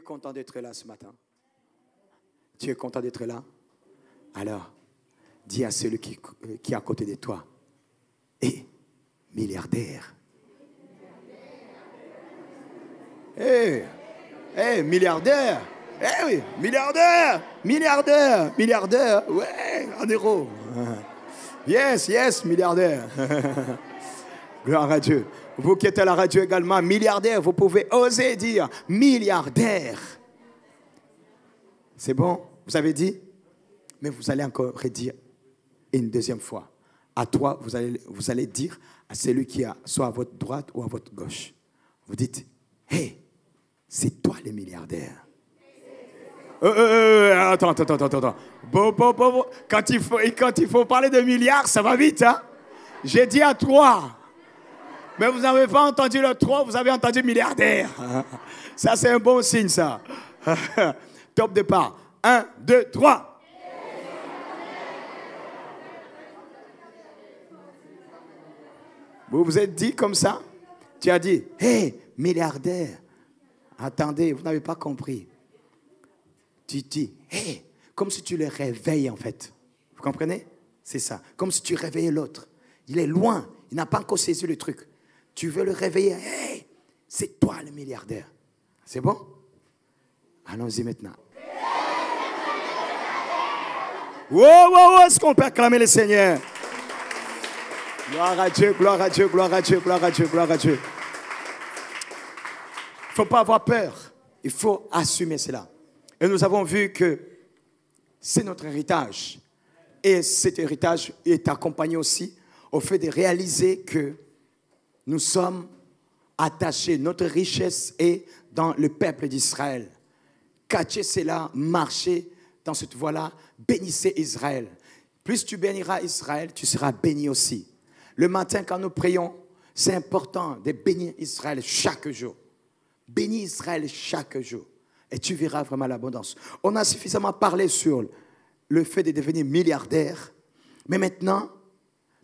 content d'être là ce matin Tu es content d'être là Alors, dis à celui qui, euh, qui est à côté de toi, hé, eh, milliardaire. Hé, eh, hé, eh, milliardaire. Eh oui, milliardaire, milliardaire, milliardaire. Ouais, un héros. Yes, yes, milliardaire. Vous qui êtes à la radio également, milliardaire, vous pouvez oser dire milliardaire. C'est bon Vous avez dit Mais vous allez encore redire une deuxième fois. À toi, vous allez, vous allez dire à celui qui est soit à votre droite ou à votre gauche. Vous dites, hé, hey, c'est toi le milliardaire. Euh, euh, euh, euh, euh attends, attends, attends, attends. Bon, bon, bon, Quand, il faut, quand il faut parler de milliards, ça va vite. Hein J'ai dit à toi. Mais vous n'avez pas entendu le 3, vous avez entendu milliardaire. Ça, c'est un bon signe, ça. Top départ. 1, 2, 3. Vous vous êtes dit comme ça Tu as dit, hé, milliardaire, attendez, vous n'avez pas compris. Tu dis, hé, comme si tu le réveilles en fait. Vous comprenez C'est ça. Comme si tu réveillais l'autre. Il est loin, il n'a pas encore saisi le truc. Tu veux le réveiller c'est toi le milliardaire. C'est bon Allons-y maintenant. Wow, wow, wow, est-ce qu'on peut acclamer le Seigneur Gloire à Dieu, gloire à Dieu, gloire à Dieu, gloire à Dieu, gloire à Dieu. Il ne faut pas avoir peur. Il faut assumer cela. Et nous avons vu que c'est notre héritage. Et cet héritage est accompagné aussi au fait de réaliser que nous sommes attachés, notre richesse est dans le peuple d'Israël. Cachez cela, marchez dans cette voie-là, bénissez Israël. Plus tu béniras Israël, tu seras béni aussi. Le matin, quand nous prions, c'est important de bénir Israël chaque jour. Bénis Israël chaque jour. Et tu verras vraiment l'abondance. On a suffisamment parlé sur le fait de devenir milliardaire. Mais maintenant,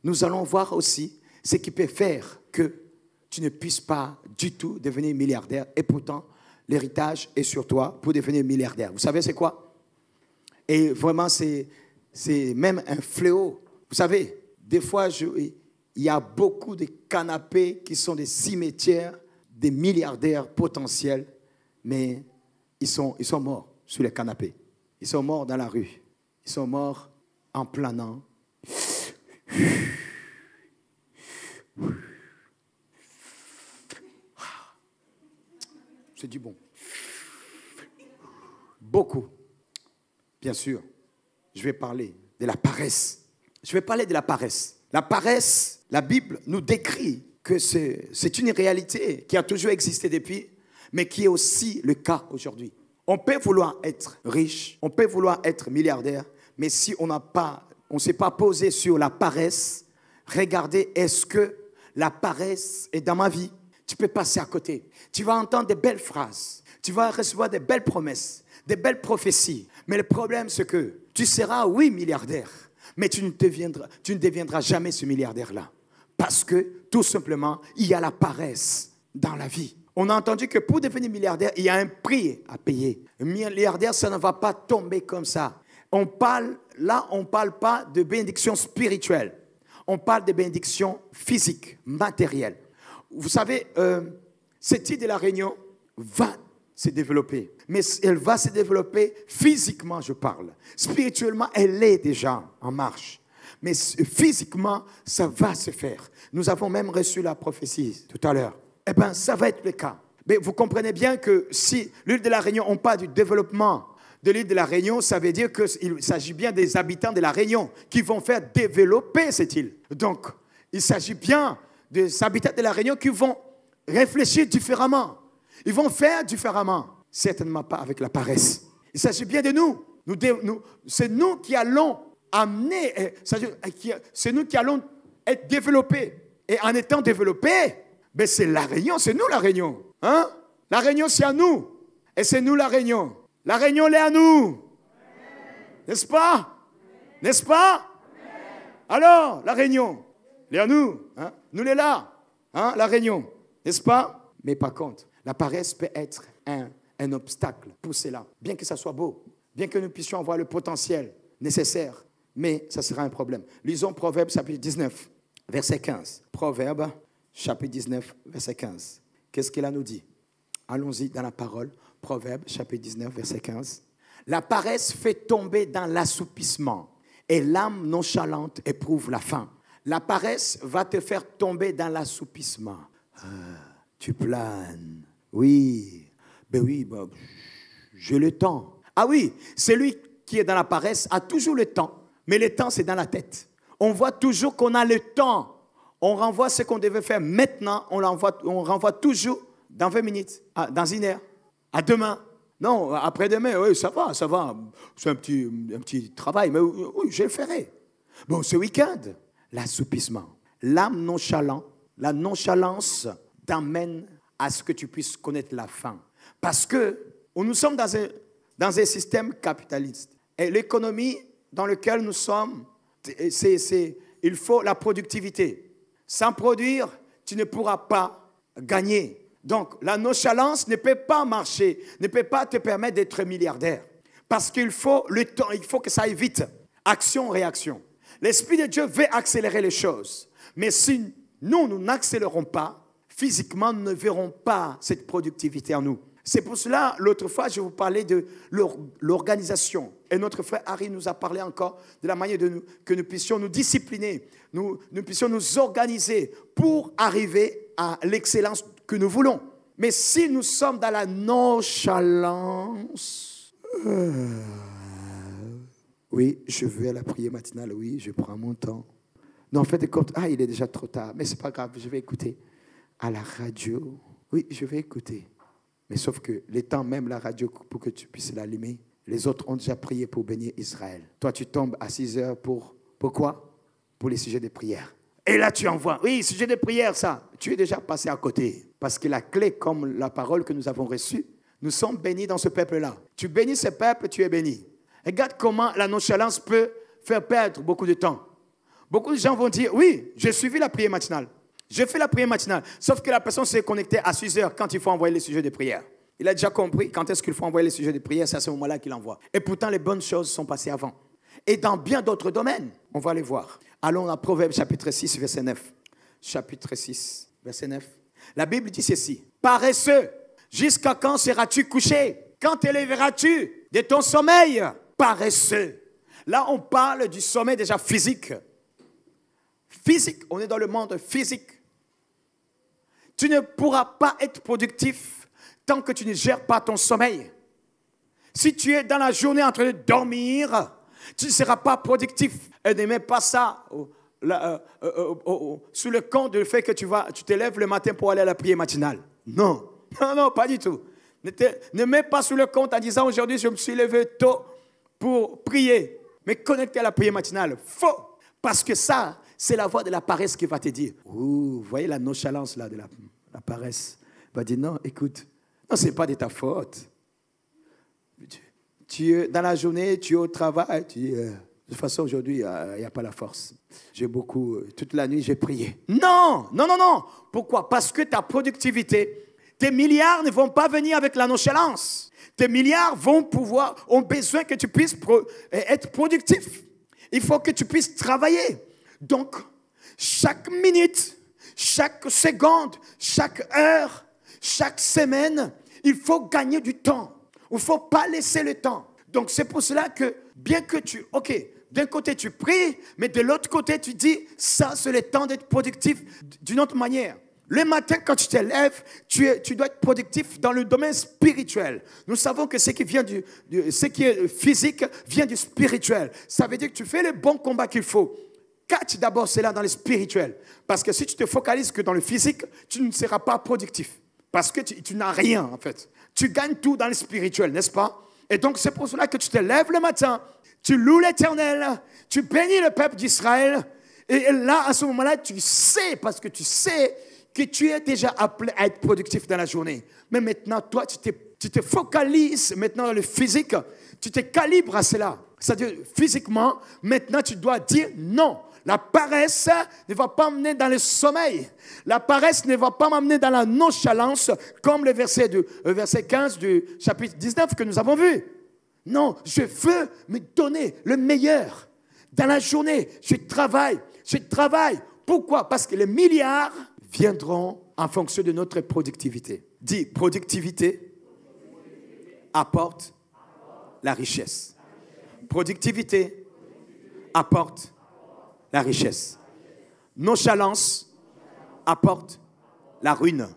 nous allons voir aussi ce qu'il peut faire que tu ne puisses pas du tout devenir milliardaire. Et pourtant, l'héritage est sur toi pour devenir milliardaire. Vous savez, c'est quoi Et vraiment, c'est même un fléau. Vous savez, des fois, je, il y a beaucoup de canapés qui sont des cimetières des milliardaires potentiels, mais ils sont, ils sont morts sur les canapés. Ils sont morts dans la rue. Ils sont morts en planant. du bon. Beaucoup. Bien sûr, je vais parler de la paresse. Je vais parler de la paresse. La paresse, la Bible nous décrit que c'est une réalité qui a toujours existé depuis, mais qui est aussi le cas aujourd'hui. On peut vouloir être riche, on peut vouloir être milliardaire, mais si on n'a pas, on ne s'est pas posé sur la paresse, regardez, est-ce que la paresse est dans ma vie tu peux passer à côté. Tu vas entendre des belles phrases, tu vas recevoir des belles promesses, des belles prophéties. Mais le problème, c'est que tu seras, oui, milliardaire, mais tu ne, deviendras, jamais ce milliardaire-là. Parce que, tout simplement, il y a la paresse dans la vie. On a entendu que pour devenir milliardaire, il y a un prix à payer. Un milliardaire, ça ne va pas tomber comme ça. On parle, là, on ne parle pas de bénédiction spirituelle. On parle de bénédiction physique, matérielle. Vous savez, euh, cette île de la Réunion va se développer. Mais elle va se développer physiquement, je parle. Spirituellement, elle est déjà en marche. Mais physiquement, ça va se faire. Nous avons même reçu la prophétie tout à l'heure. Eh bien, ça va être le cas. Mais vous comprenez bien que si l'île de la Réunion, on pas du développement de l'île de la Réunion, ça veut dire qu'il s'agit bien des habitants de la Réunion qui vont faire développer cette île. Donc, il s'agit bien des habitants de la Réunion qui vont réfléchir différemment. Ils vont faire différemment. Certainement pas avec la paresse. Il s'agit bien de nous. c'est nous qui allons amener, euh, euh, c'est nous qui allons être développés. Et en étant développés, ben, c'est la Réunion, c'est nous la Réunion. Hein? La Réunion, c'est à nous. Et c'est nous la Réunion. La Réunion, elle est à nous. N'est-ce pas N'est-ce pas Alors, la Réunion, elle est à nous. Hein? Nous l'est là, hein, la réunion, n'est-ce pas Mais par contre, la paresse peut être un, un obstacle pour cela, bien que ça soit beau, bien que nous puissions avoir le potentiel nécessaire, mais ça sera un problème. Lisons Proverbe chapitre 19, verset 15. Proverbe chapitre 19, verset 15. Qu'est-ce qu'il a nous dit Allons-y dans la parole. Proverbe chapitre 19, verset 15. La paresse fait tomber dans l'assoupissement et l'âme nonchalante éprouve la faim. La paresse va te faire tomber dans l'assoupissement. Ah, tu planes. Oui, ben oui, ben, j'ai le temps. Ah oui, celui qui est dans la paresse a toujours le temps, mais le temps, c'est dans la tête. On voit toujours qu'on a le temps. On renvoie ce qu'on devait faire maintenant, on, renvoie, toujours dans 20 minutes, dans une heure, à demain. Non, après-demain, oui, ça va, ça va. C'est un petit, un petit travail, mais oui, je le ferai. Bon, ce week-end, l'assoupissement. L'âme nonchalante, la nonchalance t'amène à ce que tu puisses connaître la fin. Parce que nous sommes dans un, système capitaliste. Et l'économie dans laquelle nous sommes, c'est, il faut la productivité. Sans produire, tu ne pourras pas gagner. Donc la nonchalance ne peut pas marcher, ne peut pas te permettre d'être milliardaire. Parce qu'il faut le temps, il faut que ça aille vite. Action, réaction. L'Esprit de Dieu veut accélérer les choses. Mais si nous, nous n'accélérons pas, physiquement, nous ne verrons pas cette productivité en nous. C'est pour cela, l'autre fois, je vous parlais de l'organisation. Et notre frère Harry nous a parlé encore de la manière que nous puissions nous discipliner, nous, nous puissions nous organiser pour arriver à l'excellence que nous voulons. Mais si nous sommes dans la nonchalance, euh, oui, je vais à la prière matinale. Oui, je prends mon temps. Non, en fait, ah, il est déjà trop tard. Mais c'est pas grave, je vais écouter. À la radio, oui, je vais écouter. Mais sauf que les temps, même la radio, pour que tu puisses l'allumer, les autres ont déjà prié pour bénir Israël. Toi, tu tombes à 6 heures pour, pourquoi Pour les sujets de prière. Et là, tu envoies. Oui, sujet de prière, ça. Tu es déjà passé à côté. Parce que la clé, comme la parole que nous avons reçue, nous sommes bénis dans ce peuple-là. Tu bénis ce peuple, tu es béni. Regarde comment la nonchalance peut faire perdre beaucoup de temps. Beaucoup de gens vont dire, oui, j'ai suivi la prière matinale. J'ai fait la prière matinale. Sauf que la personne s'est connectée à 6 heures quand il faut envoyer les sujets de prière. Il a déjà compris quand est-ce qu'il faut envoyer les sujets de prière. C'est à ce moment-là qu'il envoie. Et pourtant, les bonnes choses sont passées avant. Et dans bien d'autres domaines, on va les voir. Allons à Proverbe chapitre 6, verset 9. Chapitre 6, verset 9. La Bible dit ceci. Paresseux, jusqu'à quand seras-tu couché Quand te tu de ton sommeil paresseux. Là, on parle du sommeil déjà physique. Physique, on est dans le monde physique. Tu ne pourras pas être productif tant que tu ne gères pas ton sommeil. Si tu es dans la journée en train de dormir, tu ne seras pas productif. Et ne mets pas ça euh, euh, euh, sous le compte du fait que tu vas, tu t'élèves le matin pour aller à la prière matinale. Non, non, non, pas du tout. Ne, ne mets pas sous le compte en disant aujourd'hui je me suis levé tôt pour prier. Mais connecter à la prière matinale, faux. Parce que ça, c'est la voix de la paresse qui va te dire. vous voyez la nonchalance là de la, paresse. Elle va dire non, écoute, non, ce n'est pas de ta faute. Tu, dans la journée, tu es au travail, tu euh, de toute façon, aujourd'hui, il n'y a pas la force. J'ai beaucoup, toute la nuit, j'ai prié. Non, non, non, non. Pourquoi Parce que ta productivité, tes milliards ne vont pas venir avec la nonchalance. Des milliards vont pouvoir, ont besoin que tu puisses eh, être productif. Il faut que tu puisses travailler. Donc, chaque minute, chaque seconde, chaque heure, chaque semaine, il faut gagner du temps. Il ne faut pas laisser le temps. Donc, c'est pour cela que, bien que tu, ok, d'un côté tu pries, mais de l'autre côté tu dis, ça c'est le temps d'être productif d'une autre manière. Le matin, quand tu te lèves, tu, tu dois être productif dans le domaine spirituel. Nous savons que ce qui, vient du, ce qui est physique vient du spirituel. Ça veut dire que tu fais le bon combat qu'il faut. Catch d'abord cela dans le spirituel. Parce que si tu te focalises que dans le physique, tu ne seras pas productif. Parce que tu, tu n'as rien, en fait. Tu gagnes tout dans le spirituel, n'est-ce pas Et donc, c'est pour cela que tu te lèves le matin, tu loues l'Éternel, tu bénis le peuple d'Israël. Et là, à ce moment-là, tu sais, parce que tu sais que tu es déjà appelé à être productif dans la journée. Mais maintenant, toi, tu te, focalises maintenant dans le physique, tu te calibres à cela. C'est-à-dire, physiquement, maintenant, tu dois dire non. La paresse ne va pas m'amener dans le sommeil. La paresse ne va pas m'amener dans la nonchalance, comme le verset, le euh, verset 15 du chapitre 19 que nous avons vu. Non, je veux me donner le meilleur. Dans la journée, je travaille, je travaille. Pourquoi Parce que les milliards viendront en fonction de notre productivité. Dit, productivité apporte la richesse. Productivité apporte la richesse. Nonchalance apporte la ruine.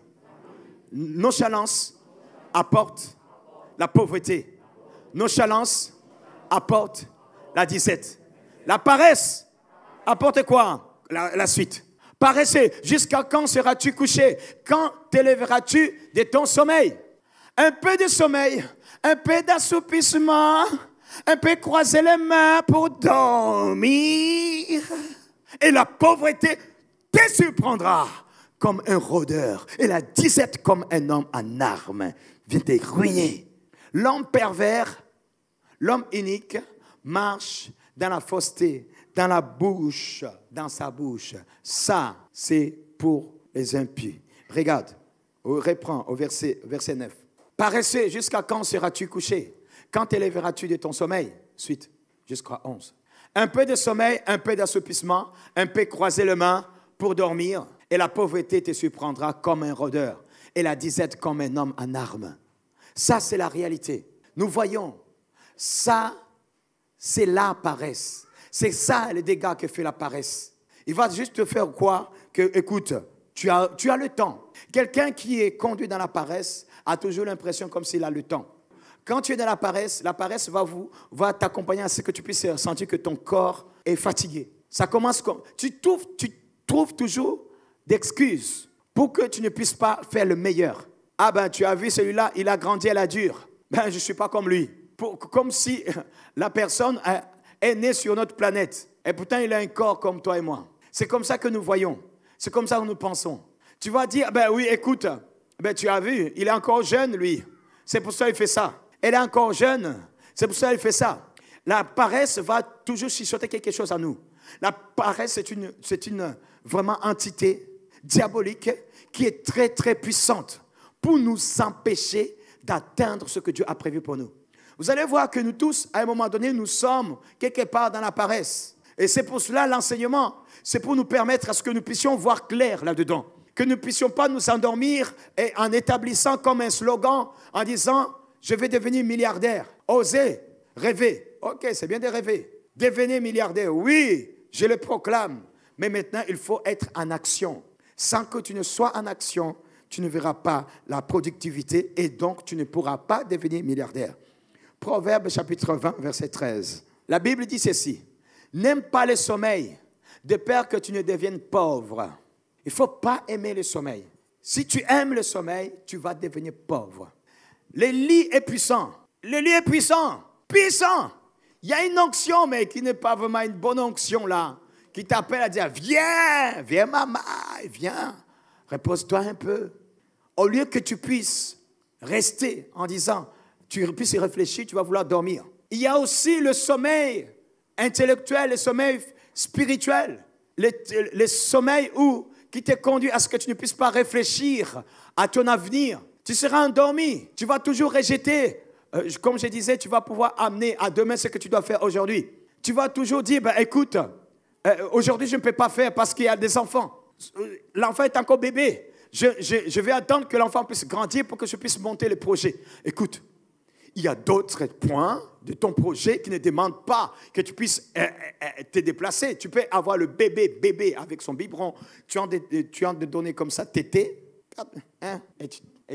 Nonchalance apporte la pauvreté. Nonchalance apporte la disette. La paresse apporte quoi la suite Paresseux, jusqu'à quand seras-tu couché Quand t'élèveras-tu de ton sommeil Un peu de sommeil, un peu d'assoupissement, un peu croiser les mains pour dormir. Et la pauvreté te surprendra comme un rôdeur et la disette comme un homme en armes vient te ruiner. L'homme pervers, l'homme unique marche dans la fausseté, dans la bouche, dans sa bouche. Ça, c'est pour les impies. Regarde, reprends au verset, verset 9. Paresseux, jusqu'à quand seras-tu couché Quand t'élèveras-tu de ton sommeil Suite, jusqu'à 11. Un peu de sommeil, un peu d'assoupissement, un peu croiser les mains pour dormir, et la pauvreté te surprendra comme un rôdeur, et la disette comme un homme en armes. Ça, c'est la réalité. Nous voyons, ça, c'est la paresse. C'est ça le dégâts que fait la paresse. Il va juste te faire croire que, écoute, tu as, tu as le temps. Quelqu'un qui est conduit dans la paresse a toujours l'impression comme s'il a le temps. Quand tu es dans la paresse, la paresse va, vous, va t'accompagner à ce que tu puisses sentir que ton corps est fatigué. Ça commence comme... Tu trouves, tu trouves toujours d'excuses pour que tu ne puisses pas faire le meilleur. Ah ben, tu as vu celui-là, il a grandi à la dure. Ben, je ne suis pas comme lui. comme si la personne hein, est né sur notre planète. Et pourtant, il a un corps comme toi et moi. C'est comme ça que nous voyons. C'est comme ça que nous pensons. Tu vas dire, ben oui, écoute, ben tu as vu, il est encore jeune, lui. C'est pour ça qu'il fait ça. Elle est encore jeune. C'est pour ça qu'il fait ça. La paresse va toujours chuchoter quelque chose à nous. La paresse, c'est une, c'est une vraiment entité diabolique qui est très, très puissante pour nous empêcher d'atteindre ce que Dieu a prévu pour nous. Vous allez voir que nous tous, à un moment donné, nous sommes quelque part dans la paresse. Et c'est pour cela l'enseignement. C'est pour nous permettre à ce que nous puissions voir clair là-dedans. Que nous ne puissions pas nous endormir et en établissant comme un slogan en disant Je vais devenir milliardaire. Osez rêver. Ok, c'est bien de rêver. Devenez milliardaire. Oui, je le proclame. Mais maintenant, il faut être en action. Sans que tu ne sois en action, tu ne verras pas la productivité et donc tu ne pourras pas devenir milliardaire. Proverbe chapitre 20, verset 13. La Bible dit ceci. N'aime pas le sommeil, de peur que tu ne deviennes pauvre. Il ne faut pas aimer le sommeil. Si tu aimes le sommeil, tu vas devenir pauvre. Le lit est puissant. Le lit est puissant. Puissant. Il y a une onction, mais qui n'est pas vraiment une bonne onction là, qui t'appelle à dire, viens, viens maman, viens, repose-toi un peu. Au lieu que tu puisses rester en disant, tu puisses y réfléchir, tu vas vouloir dormir. Il y a aussi le sommeil intellectuel, le sommeil spirituel, le, sommeil où, qui te conduit à ce que tu ne puisses pas réfléchir à ton avenir. Tu seras endormi, tu vas toujours rejeter. Euh, comme je disais, tu vas pouvoir amener à demain ce que tu dois faire aujourd'hui. Tu vas toujours dire, ben, écoute, euh, aujourd'hui je ne peux pas faire parce qu'il y a des enfants. L'enfant est encore bébé. Je, je, je vais attendre que l'enfant puisse grandir pour que je puisse monter le projet. Écoute, il y a d'autres points de ton projet qui ne demandent pas que tu puisses euh, euh, euh, te déplacer. Tu peux avoir le bébé, bébé avec son biberon. Tu as des tu de donner comme ça, tété, hein. et,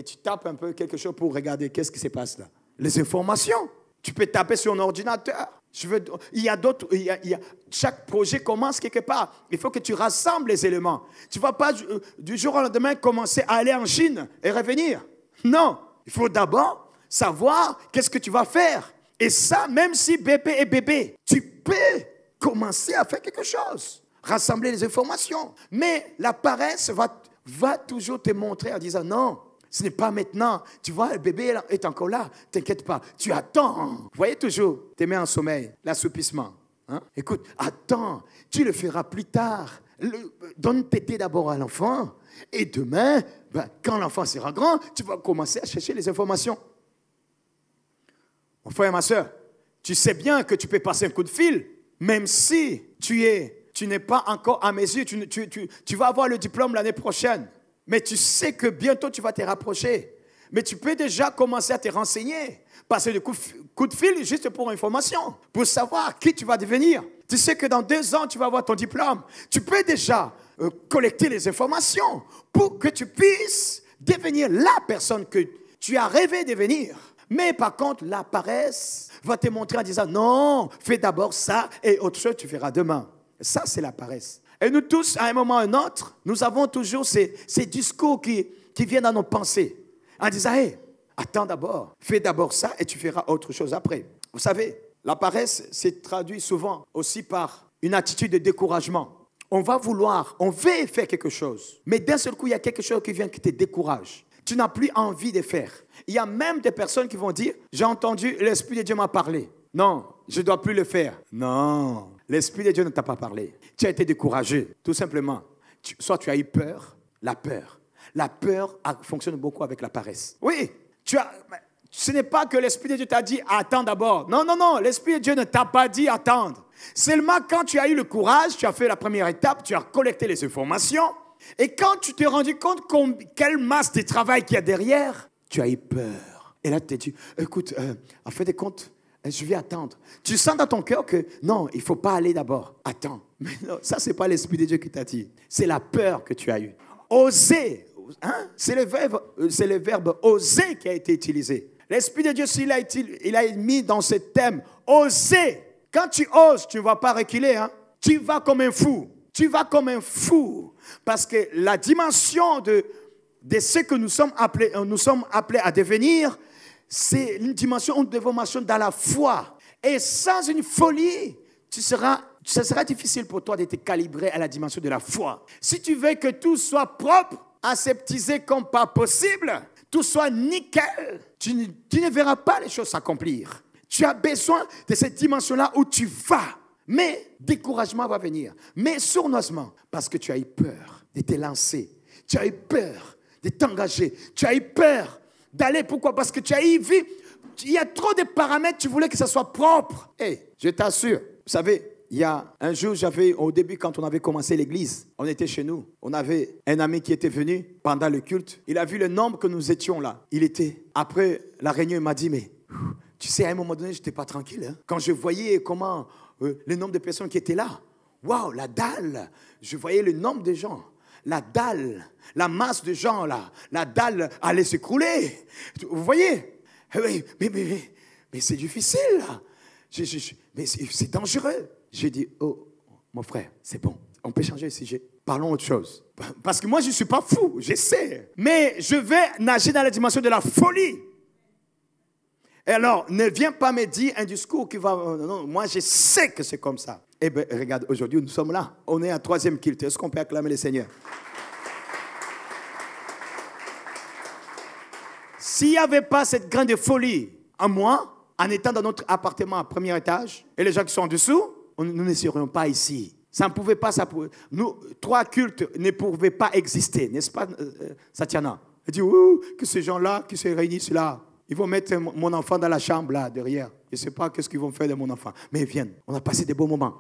tu, tapes un peu quelque chose pour regarder qu'est-ce qui se passe là. Les informations. Tu peux taper sur un ordinateur. Je veux, il y a d'autres. Il chaque projet commence quelque part. Il faut que tu rassembles les éléments. Tu ne vas pas du jour au lendemain commencer à aller en Chine et revenir. Non. Il faut d'abord savoir qu'est-ce que tu vas faire. Et ça, même si bébé est bébé, tu peux commencer à faire quelque chose, rassembler les informations. Mais la paresse va, va toujours te montrer en disant non, ce n'est pas maintenant. Tu vois, le bébé est encore là. T'inquiète pas. Tu attends. Vous voyez toujours, tu mets en sommeil, l'assoupissement. Hein. Écoute, attends, tu le feras plus tard. donne péter d'abord à l'enfant. Et demain, ben, quand l'enfant sera grand, tu vas commencer à chercher les informations. Mon frère et ma soeur, tu sais bien que tu peux passer un coup de fil, même si tu es, tu n'es pas encore à mes tu, tu, tu, vas avoir le diplôme l'année prochaine, mais tu sais que bientôt tu vas te rapprocher. Mais tu peux déjà commencer à te renseigner, passer des coup de fil juste pour information, pour savoir qui tu vas devenir. Tu sais que dans deux ans, tu vas avoir ton diplôme. Tu peux déjà euh, collecter les informations pour que tu puisses devenir la personne que tu as rêvé de devenir. Mais par contre, la paresse va te montrer en disant non, fais d'abord ça et autre chose tu verras demain. Ça, c'est la paresse. Et nous tous, à un moment ou à un autre, nous avons toujours ces, discours qui, viennent à nos pensées en disant hey, attends d'abord, fais d'abord ça et tu feras autre chose après. Vous savez, la paresse se traduit souvent aussi par une attitude de découragement. On va vouloir, on veut faire quelque chose, mais d'un seul coup, il y a quelque chose qui vient qui te décourage tu n'as plus envie de faire. Il y a même des personnes qui vont dire, j'ai entendu, l'Esprit de Dieu m'a parlé. Non, je ne dois plus le faire. Non, l'Esprit de Dieu ne t'a pas parlé. Tu as été découragé, tout simplement. soit tu as eu peur, la peur. La peur fonctionne beaucoup avec la paresse. Oui, tu as, ce n'est pas que l'Esprit de Dieu t'a dit attends d'abord. Non, non, non, l'Esprit de Dieu ne t'a pas dit attendre. Seulement quand tu as eu le courage, tu as fait la première étape, tu as collecté les informations, et quand tu t'es rendu compte quelle masse de travail qu'il y a derrière, tu as eu peur. Et là, tu t'es dit, écoute, euh, en fait des comptes, euh, je vais attendre. Tu sens dans ton cœur que non, il ne faut pas aller d'abord. Attends. Mais non, ça, n'est pas l'Esprit de Dieu qui t'a dit. C'est la peur que tu as eue. Oser. Hein? C'est le, verbe, euh, le verbe oser qui a été utilisé. L'Esprit de Dieu, s'il a, il a mis dans ce thème oser. Quand tu oses, tu ne vas pas reculer. Hein? Tu vas comme un fou tu vas comme un fou. Parce que la dimension de, ce que nous sommes appelés, euh, nous sommes appelés à devenir, c'est une dimension, devons déformation dans la foi. Et sans une folie, tu seras, ce sera difficile pour toi de te calibrer à la dimension de la foi. Si tu veux que tout soit propre, aseptisé comme pas possible, tout soit nickel, tu ne, tu ne verras pas les choses s'accomplir. Tu as besoin de cette dimension-là où tu vas. Mais découragement va venir. Mais sournoisement, parce que tu as eu peur de te lancer. Tu as eu peur de t'engager. Tu as eu peur d'aller. Pourquoi Parce que tu as eu vu. Il y a trop de paramètres, tu voulais que ça soit propre. Et eh, je t'assure, vous savez, il y a un jour, j'avais, au début, quand on avait commencé l'église, on était chez nous. On avait un ami qui était venu pendant le culte. Il a vu le nombre que nous étions là. Il était, après la réunion, il m'a dit, mais tu sais, à un moment donné, je n'étais pas tranquille. Hein. Quand je voyais comment euh, le nombre de personnes qui étaient là, waouh, la dalle, je voyais le nombre de gens. La dalle, la masse de gens là, la dalle allait s'écrouler. Vous voyez eh mais, mais, mais, c'est difficile là. mais c'est dangereux. J'ai dit, oh, mon frère, c'est bon, on peut changer le sujet. Parlons autre chose. Parce que moi, je ne suis pas fou, je sais. Mais je vais nager dans la dimension de la folie. Et alors, ne viens pas me dire un discours qui va... Euh, non, moi, je sais que c'est comme ça. Eh bien, regarde, aujourd'hui, nous sommes là. On est un troisième culte. Est-ce qu'on peut acclamer le Seigneur S'il n'y avait pas cette grande folie en moi, en étant dans notre appartement à premier étage, et les gens qui sont en dessous, nous ne serions pas ici. Ça ne pouvait pas, ça nous, trois cultes ne pouvaient pas exister, n'est-ce pas, euh, euh, Satyana Elle dit, ouh, que ces gens-là qui se réunissent là, ils vont mettre mon enfant dans la chambre là, derrière. Je ne sais pas qu'est-ce qu'ils vont faire de mon enfant. Mais ils viennent. On a passé des beaux moments.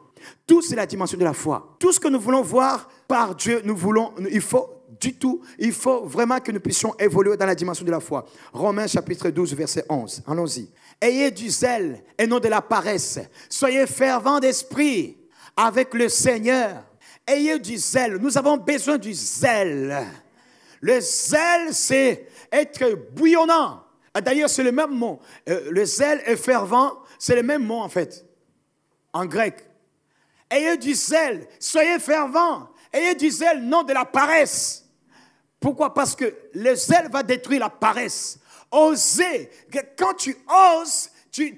Tout, c'est la dimension de la foi. Tout ce que nous voulons voir par Dieu, nous voulons, il faut du tout, il faut vraiment que nous puissions évoluer dans la dimension de la foi. Romains chapitre 12, verset 11. Allons-y. Ayez du zèle et non de la paresse. Soyez fervents d'esprit avec le Seigneur. Ayez du zèle. Nous avons besoin du zèle. Le zèle, c'est être bouillonnant ah, d'ailleurs, c'est le même mot. Euh, le zèle est fervent, c'est le même mot en fait, en grec. Ayez du zèle, soyez fervent. Ayez du zèle, non de la paresse. Pourquoi Parce que le zèle va détruire la paresse. Osez. Quand tu oses, tu,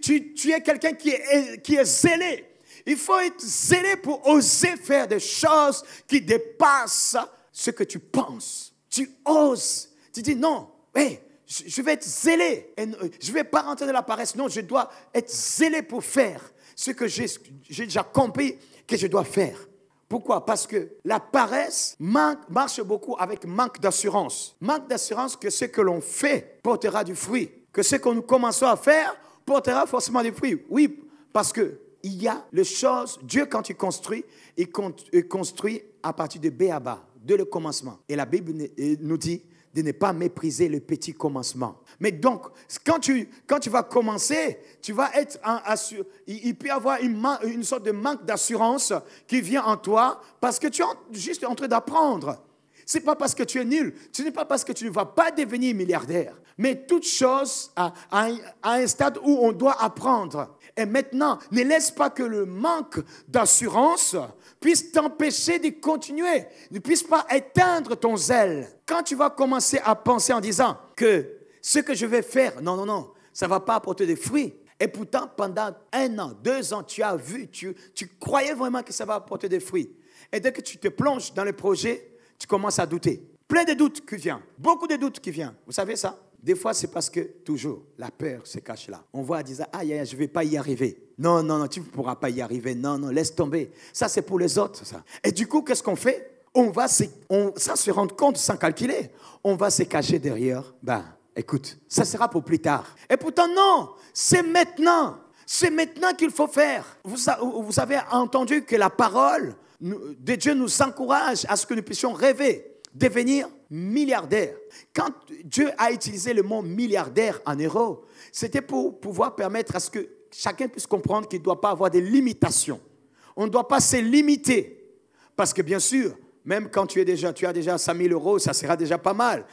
es quelqu'un euh, qui est, zélé. Il faut être zélé pour oser faire des choses qui dépassent ce que tu penses. Tu oses. Tu dis non, je vais être zélé. Je ne vais pas rentrer dans la paresse. Non, je dois être zélé pour faire ce que j'ai déjà compris que je dois faire. Pourquoi Parce que la paresse marche beaucoup avec manque d'assurance. Manque d'assurance que ce que l'on fait portera du fruit. Que ce que nous commençons à faire portera forcément du fruit. Oui, parce que il y a les choses, Dieu quand il construit, il construit à partir de B à bas, de le commencement. Et la Bible nous dit de ne pas mépriser le petit commencement. Mais donc, quand tu, quand tu vas commencer, tu vas être un il, peut y avoir une, sorte de manque d'assurance qui vient en toi parce que tu es juste en train d'apprendre. Ce n'est pas parce que tu es nul, ce n'est pas parce que tu ne vas pas devenir milliardaire. Mais toute chose à un stade où on doit apprendre. Et maintenant, ne laisse pas que le manque d'assurance puisse t'empêcher de continuer, ne puisse pas éteindre ton zèle. Quand tu vas commencer à penser en disant que ce que je vais faire, non, non, non, ça ne va pas apporter des fruits. Et pourtant, pendant un an, deux ans, tu as vu, tu, tu croyais vraiment que ça va apporter des fruits. Et dès que tu te plonges dans le projet, tu commences à douter. Plein de doutes qui viennent, beaucoup de doutes qui viennent. Vous savez ça des fois, c'est parce que toujours la peur se cache là. On voit en disant Ah, je ne vais pas y arriver. Non, non, non, tu ne pourras pas y arriver. Non, non, laisse tomber. Ça, c'est pour les autres. Et du coup, qu'est-ce qu'on fait on va se, se rendre compte, sans calculer, on va se cacher derrière. Ben, écoute, ça sera pour plus tard. Et pourtant, non, c'est maintenant. C'est maintenant qu'il faut faire. vous avez entendu que la parole de Dieu nous encourage à ce que nous puissions rêver devenir milliardaire. Quand Dieu a utilisé le mot milliardaire en euros, c'était pour pouvoir permettre à ce que chacun puisse comprendre qu'il ne doit pas avoir des limitations. On ne doit pas se limiter. Parce que bien sûr, même quand tu, es déjà, tu as déjà 5 000 euros, ça sera déjà pas mal.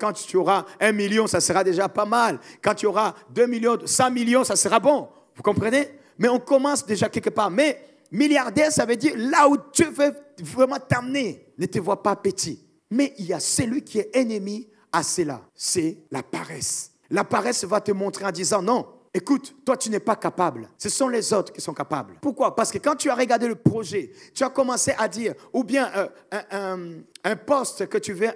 quand tu auras 1 million, ça sera déjà pas mal. Quand tu auras 2 millions, 100 millions, ça sera bon. Vous comprenez Mais on commence déjà quelque part. Mais milliardaire, ça veut dire là où Dieu veut vraiment t'amener. Ne te vois pas petit. Mais il y a celui qui est ennemi à cela. C'est la paresse. La paresse va te montrer en disant non. Écoute, toi tu n'es pas capable. Ce sont les autres qui sont capables. Pourquoi Parce que quand tu as regardé le projet, tu as commencé à dire, ou bien euh, un, poste que tu veux,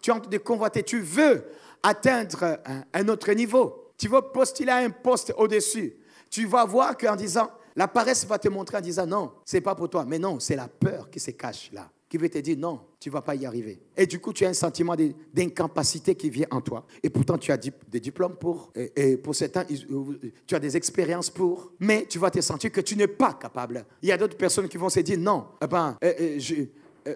tu es de convoiter, tu veux atteindre euh, un, autre niveau. Tu veux postuler à un poste au-dessus. Tu vas voir qu'en disant, la paresse va te montrer en disant non, ce n'est pas pour toi. Mais non, c'est la peur qui se cache là qui veut te dire non, tu ne vas pas y arriver. Et du coup, tu as un sentiment d'incapacité qui vient en toi. Et pourtant, tu as des diplômes pour, et, pour certains, euh, tu as des expériences pour, mais tu vas te sentir que tu n'es pas capable. Il y a d'autres personnes qui vont se dire non, eh ben, eh, eh,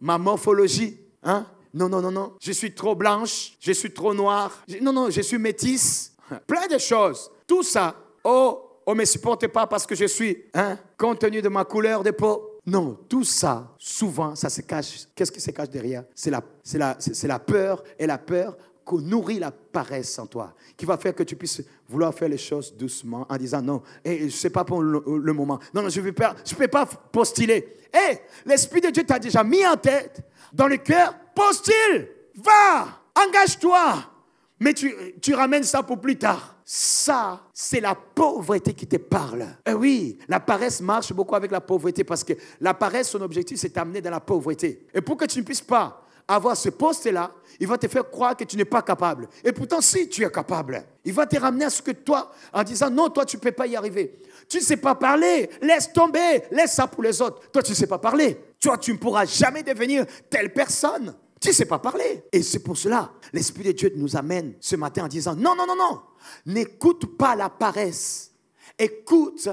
ma morphologie, hein? Non, non, non, non. Je suis trop blanche, je suis trop noire. non, non, je suis métisse. Plein de choses. Tout ça, oh, on oh, ne me supporte pas parce que je suis, hein, compte tenu de ma couleur de peau. Non, tout ça, souvent, ça se cache. Qu'est-ce qui se cache derrière C'est la, peur. Et la peur qu'on nourrit la paresse en toi, qui va faire que tu puisses vouloir faire les choses doucement en disant non, et ne sais pas pour le, moment. Non, non, je ne peux pas postuler. Eh, l'Esprit de Dieu t'a déjà mis en tête, dans le cœur, postule, va, engage-toi. Mais tu, tu ramènes ça pour plus tard. Ça, c'est la pauvreté qui te parle. Eh oui, la paresse marche beaucoup avec la pauvreté parce que la paresse, son objectif, c'est t'amener dans la pauvreté. Et pour que tu ne puisses pas avoir ce poste-là, il va te faire croire que tu n'es pas capable. Et pourtant, si tu es capable, il va te ramener à ce que toi, en disant non, toi, tu ne peux pas y arriver. Tu ne sais pas parler, laisse tomber, laisse ça pour les autres. Toi, tu ne sais pas parler. Toi, tu ne pourras jamais devenir telle personne. Tu ne sais pas parler. Et c'est pour cela, l'Esprit de Dieu nous amène ce matin en disant, non, non, non, non, n'écoute pas la paresse. Écoute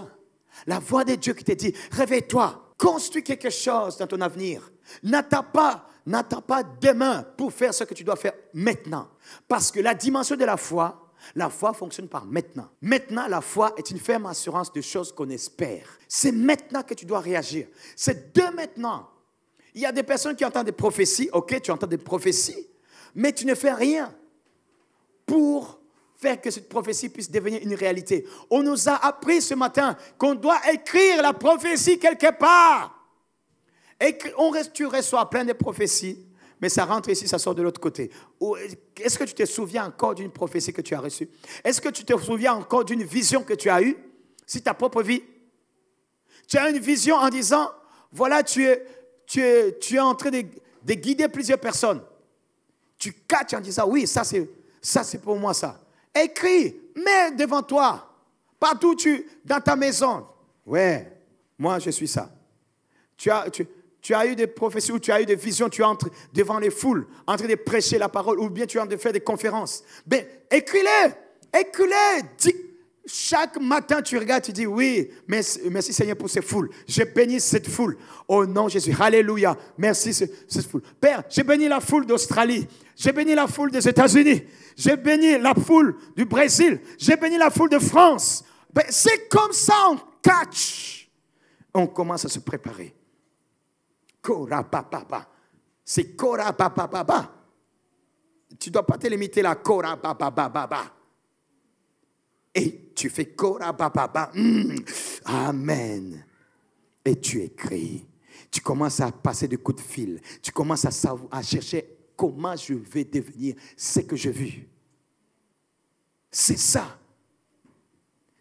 la voix de Dieu qui te dit, réveille-toi, construis quelque chose dans ton avenir. N'attends pas, n'attends pas demain pour faire ce que tu dois faire maintenant. Parce que la dimension de la foi, la foi fonctionne par maintenant. Maintenant, la foi est une ferme assurance de choses qu'on espère. C'est maintenant que tu dois réagir. C'est de maintenant il y a des personnes qui entendent des prophéties, ok, tu entends des prophéties, mais tu ne fais rien pour faire que cette prophétie puisse devenir une réalité. On nous a appris ce matin qu'on doit écrire la prophétie quelque part. Et on, tu reçois plein de prophéties, mais ça rentre ici, ça sort de l'autre côté. Est-ce que tu te souviens encore d'une prophétie que tu as reçue Est-ce que tu te souviens encore d'une vision que tu as eue C'est ta propre vie. Tu as une vision en disant, voilà, tu es, tu es, en train de, guider plusieurs personnes. Tu catches en disant, oui, ça c'est, ça c'est pour moi ça. Écris, mets devant toi, partout tu, dans ta maison. Ouais, moi je suis ça. Tu as, tu, as eu des prophéties ou tu as eu des visions, tu entres devant les foules, en train de prêcher la parole, ou bien tu es en train de faire des conférences. Ben, écris-les, écris-les, chaque matin, tu regardes, tu dis oui, merci, merci Seigneur pour ces foules J'ai béni cette foule. Au oh nom de Jésus. Alléluia. Merci cette foule. Père, j'ai béni la foule d'Australie. J'ai béni la foule des États-Unis. J'ai béni la foule du Brésil. J'ai béni la foule de France. Ben, c'est comme ça, on catch. On commence à se préparer. Kora papa. C'est Kora papa. Tu ne dois pas te limiter là. Kora papa et tu fais baba, mm. Amen. Et tu écris. Tu commences à passer des coups de fil. Tu commences à, savoir, à chercher comment je vais devenir ce que je veux. C'est ça.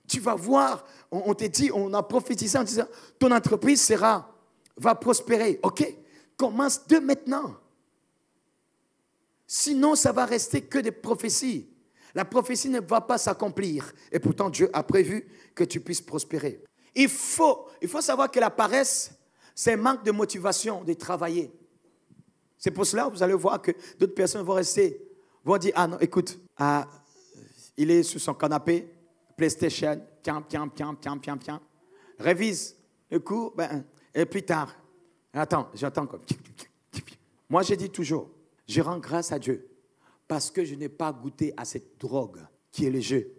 Tu vas voir, on, t'a dit, on a prophétisé en disant, ton entreprise sera, va prospérer. OK, commence de maintenant. Sinon, ça va rester que des prophéties. La prophétie ne va pas s'accomplir. Et pourtant, Dieu a prévu que tu puisses prospérer. Il faut, il faut savoir que la paresse, c'est un manque de motivation de travailler. C'est pour cela que vous allez voir que d'autres personnes vont rester, vont dire, ah non, écoute, ah, il est sur son canapé, PlayStation, tiens, tiens, tiens, tiens, tiens, tiens. Révise le cours, ben, et plus tard. Attends, j'attends comme. Moi, j'ai dit toujours, je rends grâce à Dieu parce que je n'ai pas goûté à cette drogue qui est le jeu,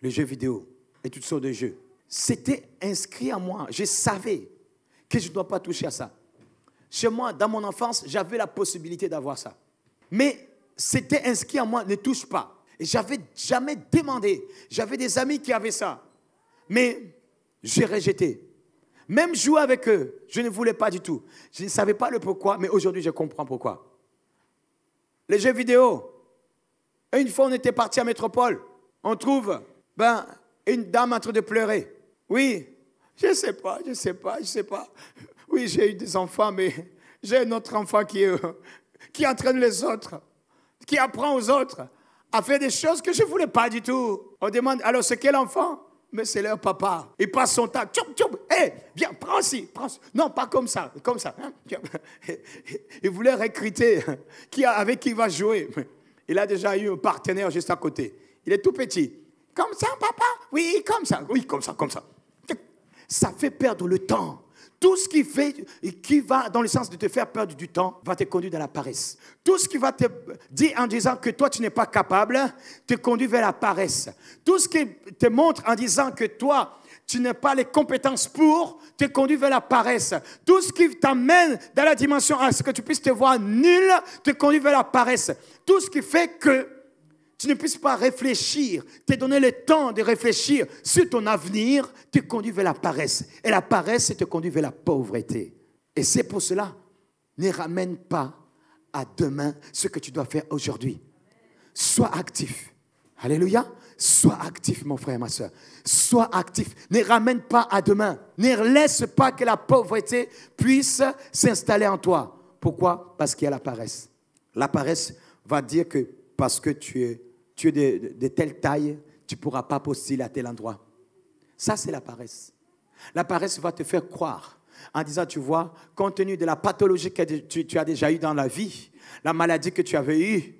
le jeu vidéo et toutes sortes de jeux. C'était inscrit en moi. Je savais que je ne dois pas toucher à ça. Chez moi, dans mon enfance, j'avais la possibilité d'avoir ça. Mais c'était inscrit en moi, ne touche pas. Et j'avais jamais demandé. J'avais des amis qui avaient ça. Mais j'ai rejeté. Même jouer avec eux, je ne voulais pas du tout. Je ne savais pas le pourquoi, mais aujourd'hui, je comprends pourquoi. Les jeux vidéo, une fois, on était parti à Métropole. On trouve ben, une dame en train de pleurer. Oui, je ne sais pas, je ne sais pas, je ne sais pas. Oui, j'ai eu des enfants, mais j'ai un autre enfant qui, qui entraîne les autres, qui apprend aux autres à faire des choses que je ne voulais pas du tout. On demande, alors c'est quel enfant Mais c'est leur papa. Il passe son temps. Eh, hé, viens, prends ci, prends Non, pas comme ça, comme ça. Hein. Il voulait recruter qui, avec qui il va jouer. Il a déjà eu un partenaire juste à côté. Il est tout petit. Comme ça, papa Oui, comme ça. Oui, comme ça, comme ça. Ça fait perdre le temps. Tout ce qui, fait, qui va dans le sens de te faire perdre du temps va te conduire dans la paresse. Tout ce qui va te dire en disant que toi tu n'es pas capable te conduit vers la paresse. Tout ce qui te montre en disant que toi tu n'as pas les compétences pour, te es vers la paresse. Tout ce qui t'amène dans la dimension à ce que tu puisses te voir nul, te conduit vers la paresse. Tout ce qui fait que tu ne puisses pas réfléchir, te donner le temps de réfléchir sur ton avenir, te conduit vers la paresse. Et la paresse te conduit vers la pauvreté. Et c'est pour cela, ne ramène pas à demain ce que tu dois faire aujourd'hui. Sois actif. Alléluia. Sois actif, mon frère, et ma soeur. Sois actif. Ne ramène pas à demain. Ne laisse pas que la pauvreté puisse s'installer en toi. Pourquoi Parce qu'il y a la paresse. La paresse va dire que parce que tu es, de, telle taille, tu ne pourras pas postuler à tel endroit. Ça, c'est la paresse. La paresse va te faire croire en disant, tu vois, compte tenu de la pathologie que tu, as déjà eue dans la vie, la maladie que tu avais eue,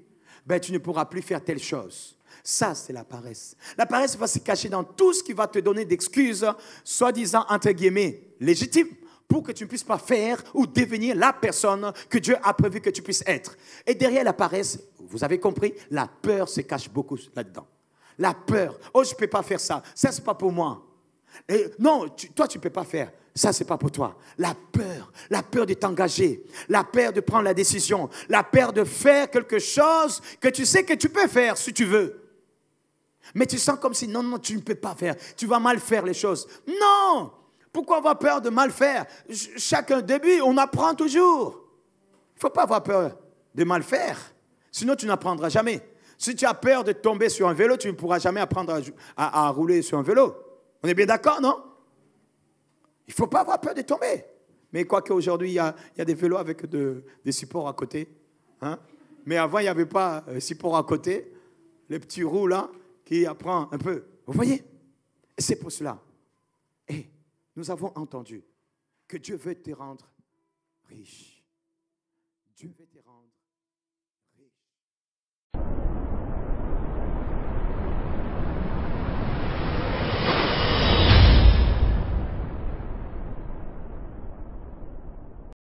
ben, tu ne pourras plus faire telle chose. Ça, c'est la paresse. La paresse va se cacher dans tout ce qui va te donner d'excuses, soi-disant, entre guillemets, légitimes, pour que tu ne puisses pas faire ou devenir la personne que Dieu a prévu que tu puisses être. Et derrière la paresse, vous avez compris, la peur se cache beaucoup là-dedans. La peur. Oh, je ne peux pas faire ça. Ça, ce n'est pas pour moi. non, toi, tu ne peux pas faire. Ça, n'est pas pour toi. La peur, la peur de t'engager, la peur de prendre la décision, la peur de faire quelque chose que tu sais que tu peux faire si tu veux. Mais tu sens comme si non, non, tu ne peux pas faire. Tu vas mal faire les choses. Non Pourquoi avoir peur de mal faire Chacun début, on apprend toujours. Il ne faut pas avoir peur de mal faire. Sinon, tu n'apprendras jamais. Si tu as peur de tomber sur un vélo, tu ne pourras jamais apprendre à, rouler sur un vélo. On est bien d'accord, non Il ne faut pas avoir peur de tomber. Mais quoique aujourd'hui, il y, a, des vélos avec des supports à côté. Hein. Mais avant, il n'y avait pas de euh, supports à côté. Les petits roues là apprend un peu. Vous voyez C'est pour cela. Et nous avons entendu que Dieu veut te rendre riche.